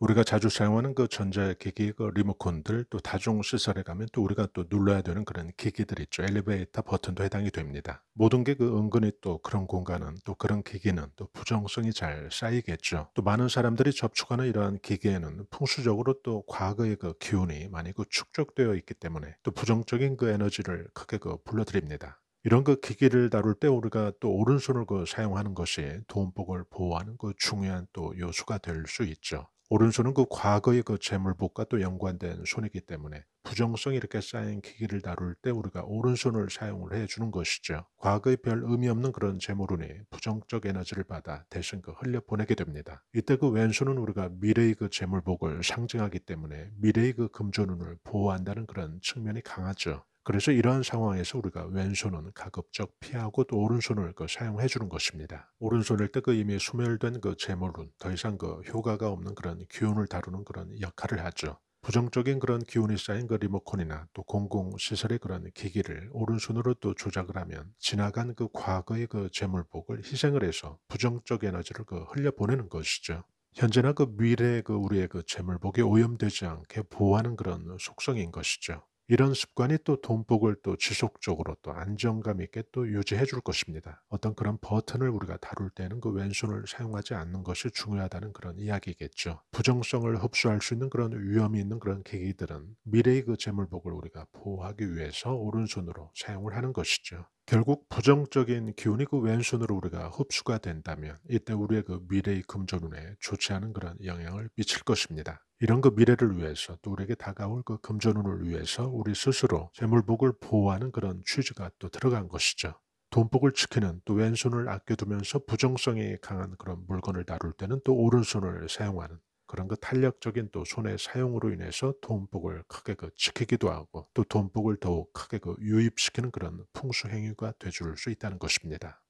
우리가 자주 사용하는 그 전자기기, 그 리모컨들, 또 다중시설에 가면 또 우리가 또 눌러야 되는 그런 기기들 있죠. 엘리베이터 버튼도 해당이 됩니다. 모든 게 그 은근히 또 그런 공간은 또 그런 기기는 또 부정성이 잘 쌓이겠죠. 또 많은 사람들이 접촉하는 이러한 기계에는 풍수적으로 또 과거의 그 기운이 많이 그 축적되어 있기 때문에 또 부정적인 그 에너지를 크게 그불러드립니다 이런 그 기기를 다룰 때 우리가 또 오른손을 그 사용하는 것이 돈복을 보호하는 그 중요한 또 요소가 될 수 있죠. 오른손은 그 과거의 그 재물복과 또 연관된 손이기 때문에 부정성이 이렇게 쌓인 기기를 다룰 때 우리가 오른손을 사용을 해주는 것이죠. 과거의 별 의미 없는 그런 재물운이 부정적 에너지를 받아 대신 그 흘려보내게 됩니다. 이때 그 왼손은 우리가 미래의 그 재물복을 상징하기 때문에 미래의 그 금전운을 보호한다는 그런 측면이 강하죠. 그래서 이러한 상황에서 우리가 왼손은 가급적 피하고 또 오른손을 그 사용해 주는 것입니다. 오른손일 때그 이미 소멸된 그 재물은 더 이상 그 효과가 없는 그런 기운을 다루는 그런 역할을 하죠. 부정적인 그런 기운이 쌓인 그 리모컨이나 또 공공시설의 그런 기기를 오른손으로 또 조작을 하면 지나간 그 과거의 그 재물복을 희생을 해서 부정적 에너지를 그 흘려보내는 것이죠. 현재나 그 미래의 그 우리의 그 재물복이 오염되지 않게 보호하는 그런 속성인 것이죠. 이런 습관이 또 돈복을 또 지속적으로 또 안정감 있게 또 유지해 줄 것입니다. 어떤 그런 버튼을 우리가 다룰 때는 그 왼손을 사용하지 않는 것이 중요하다는 그런 이야기겠죠. 부정성을 흡수할 수 있는 그런 위험이 있는 그런 계기들은 미래의 그 재물복을 우리가 보호하기 위해서 오른손으로 사용을 하는 것이죠. 결국 부정적인 기운이 그 왼손으로 우리가 흡수가 된다면 이때 우리의 그 미래의 금전운에 좋지 않은 그런 영향을 미칠 것입니다. 이런 그 미래를 위해서 또 우리에게 다가올 그 금전운을 위해서 우리 스스로 재물복을 보호하는 그런 취지가 또 들어간 것이죠. 돈복을 지키는 또 왼손을 아껴두면서 부정성이 강한 그런 물건을 다룰 때는 또 오른손을 사용하는 그런 그 탄력적인 또 손의 사용으로 인해서 돈복을 크게 그 지키기도 하고 또 돈복을 더욱 크게 그 유입시키는 그런 풍수 행위가 되줄 수 있다는 것입니다.